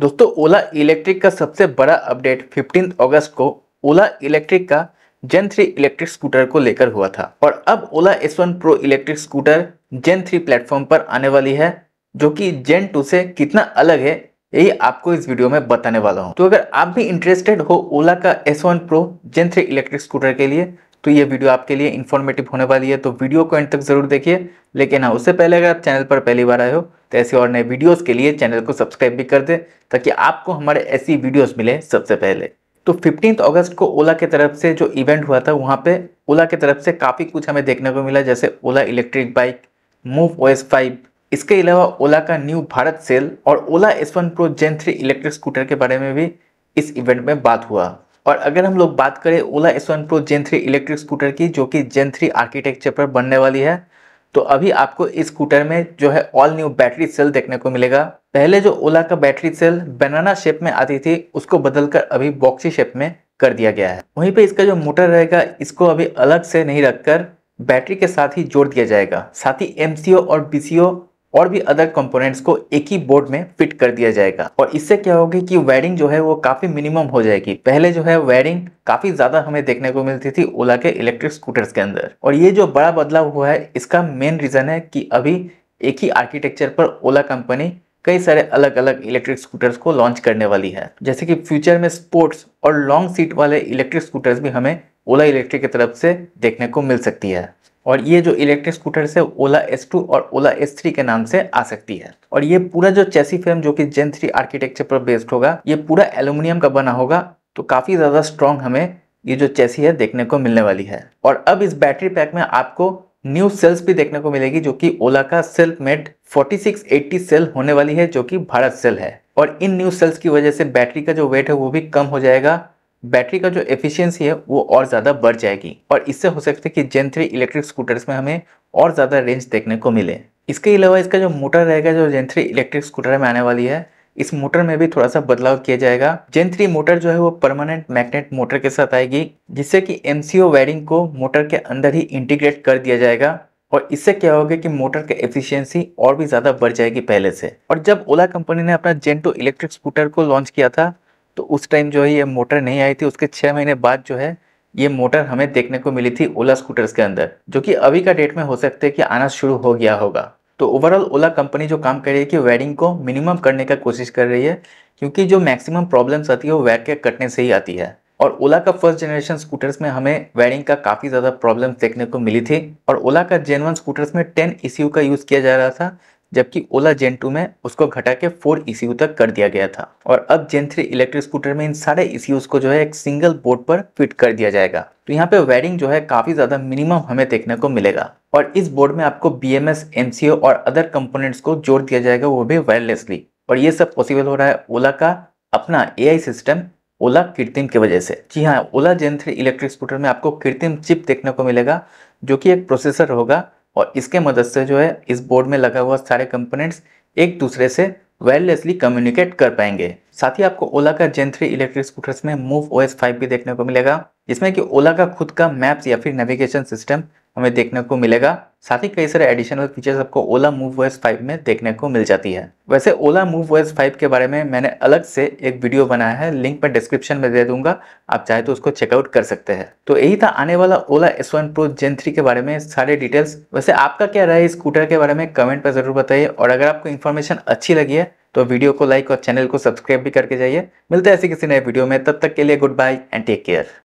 दोस्तों ओला इलेक्ट्रिक का सबसे बड़ा अपडेट फिफ्टीन अगस्त को ओला इलेक्ट्रिक का जेन थ्री इलेक्ट्रिक स्कूटर को लेकर हुआ था और अब Ola S one pro electric scooter gen three platform पर आने वाली है जो कि जेन टू से कितना अलग है यही आपको इस वीडियो में बताने वाला हूँ तो अगर आप भी इंटरेस्टेड हो ओला का S one pro gen three electric scooter के लिए तो ये वीडियो आपके लिए इन्फॉर्मेटिव होने वाली है तो वीडियो को एंड तक जरूर देखिए लेकिन हाँ उससे पहले अगर आप चैनल पर पहली बार आए हो तो ऐसे और नए वीडियोस के लिए चैनल को सब्सक्राइब भी कर दें ताकि आपको हमारे ऐसी वीडियोस मिले सबसे पहले तो फिफ्टीन अगस्त को ओला के तरफ से जो इवेंट हुआ था वहाँ पर ओला के तरफ से काफ़ी कुछ हमें देखने को मिला जैसे Ola electric bike move O S five इसके अलावा ओला का न्यू भारत सेल और Ola S one pro gen three electric scooter के बारे में भी इस इवेंट में बात हुआ और अगर हम लोग बात करें Ola S one pro gen three electric scooter की जो कि जेन थ्री आर्किटेक्चर पर बनने वाली है तो अभी आपको इस स्कूटर में जो है ऑल न्यू बैटरी सेल देखने को मिलेगा पहले जो ओला का बैटरी सेल बनाना शेप में आती थी उसको बदलकर अभी बॉक्सी शेप में कर दिया गया है वहीं पे इसका जो मोटर रहेगा इसको अभी अलग से नहीं रखकर बैटरी के साथ ही जोड़ दिया जाएगा साथ ही एम और बी और भी अदर कंपोनेंट्स को एक ही बोर्ड में फिट कर दिया जाएगा और इससे क्या होगी कि वायरिंग जो है वो काफ़ी मिनिमम हो जाएगी पहले जो है वायरिंग काफ़ी ज़्यादा हमें देखने को मिलती थी ओला के इलेक्ट्रिक स्कूटर्स के अंदर और ये जो बड़ा बदलाव हुआ है इसका मेन रीज़न है कि अभी एक ही आर्किटेक्चर पर ओला कंपनी कई सारे अलग अलग इलेक्ट्रिक स्कूटर्स को लॉन्च करने वाली है जैसे कि फ्यूचर में स्पोर्ट्स और लॉन्ग सीट वाले इलेक्ट्रिक स्कूटर्स भी हमें ओला इलेक्ट्रिक की तरफ से देखने को मिल सकती है और ये जो इलेक्ट्रिक स्कूटर से ओला S2 और ओला S3 के नाम से आ सकती है और ये पूरा जो चेसी फ्रेम जो कि जेन थ्री आर्किटेक्चर पर बेस्ड होगा ये पूरा एल्यूमिनियम का बना होगा तो काफ़ी ज़्यादा स्ट्रॉन्ग हमें ये जो चेसी है देखने को मिलने वाली है और अब इस बैटरी पैक में आपको न्यू सेल्स भी देखने को मिलेगी जो कि ओला का सेल्फ मेड 4680 सेल होने वाली है जो कि भारत सेल है और इन न्यू सेल्स की वजह से बैटरी का जो वेट है वो भी कम हो जाएगा बैटरी का जो एफिशिएंसी है वो और ज़्यादा बढ़ जाएगी और इससे हो सकता है कि जेन थ्री इलेक्ट्रिक स्कूटर्स में हमें और ज़्यादा रेंज देखने को मिले इसके अलावा इसका जो मोटर रहेगा जो जेन थ्री इलेक्ट्रिक स्कूटर में आने वाली है इस मोटर में भी थोड़ा सा बदलाव किया जाएगा जेन थ्री मोटर जो है वो परमानेंट मैग्नेट मोटर के साथ आएगी जिससे कि एम वायरिंग को मोटर के अंदर ही इंटीग्रेट कर दिया जाएगा और इससे क्या होगा कि मोटर की एफिशिएंसी और भी ज़्यादा बढ़ जाएगी पहले से और जब ओला कंपनी ने अपना जेन टू इलेक्ट्रिक स्कूटर को लॉन्च किया था तो उस टाइम जो है ये मोटर नहीं आई थी उसके छः महीने बाद जो है ये मोटर हमें देखने को मिली थी ओला स्कूटर्स के अंदर जो कि अभी का डेट में हो सकता है कि आना शुरू हो गया होगा तो ओवरऑल ओला कंपनी जो काम कर रही है कि वेडिंग को मिनिमम करने का कोशिश कर रही है क्योंकि जो मैक्सिमम प्रॉब्लम्स आती है वो वेयर के कटने से ही आती है और ओला का फर्स्ट जनरेशन स्कूटर्स में हमें वायरिंग का काफ़ी ज़्यादा प्रॉब्लम देखने को मिली थी और ओला का जेनवन स्कूटर्स में टेन ई e का यूज़ किया जा रहा था जबकि ओला जेन टू में उसको घटा के फोर ई e तक कर दिया गया था और अब जेन थ्री इलेक्ट्रिक स्कूटर में इन सारे ई e को जो है एक सिंगल बोर्ड पर फिट कर दिया जाएगा तो यहाँ पे वायरिंग जो है काफी ज्यादा मिनिमम हमें देखने को मिलेगा और इस बोर्ड में आपको बी एम और अदर कंपोनेंट्स को जोड़ दिया जाएगा वो भी वायरलेसली और ये सब पॉसिबल हो रहा है ओला का अपना ए सिस्टम ओला कृत्रिम की वजह से जी हाँ Ola gen three electric scooter में आपको कृत्रिम चिप देखने को मिलेगा जो कि एक प्रोसेसर होगा और इसके मदद से जो है इस बोर्ड में लगा हुआ सारे कंपोनेंट्स एक दूसरे से वायरलेसली कम्युनिकेट कर पाएंगे साथ ही आपको ओला का जेन थ्री इलेक्ट्रिक स्कूटर्स में मूव ओ एस फाइव भी देखने को मिलेगा जिसमें कि ओला का खुद का मैप्स या फिर नेविगेशन सिस्टम हमें देखने को मिलेगा साथ ही कई सारे एडिशनल फीचर्स आपको ओला मूव ओएस फाइव में देखने को मिल जाती है वैसे ओला मूव ओएस फाइव के बारे में मैंने अलग से एक वीडियो बनाया है लिंक मैं डिस्क्रिप्शन में दे दूंगा आप चाहे तो उसको चेकआउट कर सकते हैं तो यही था आने वाला Ola S one pro gen three के बारे में सारे डिटेल्स वैसे आपका क्या रहा है स्कूटर के बारे में कमेंट पर जरूर बताइए और अगर आपको इन्फॉर्मेशन अच्छी लगी है तो वीडियो को लाइक और चैनल को सब्सक्राइब भी करके जाइए मिलते हैं ऐसे किसी नए वीडियो में तब तक के लिए good bye and take care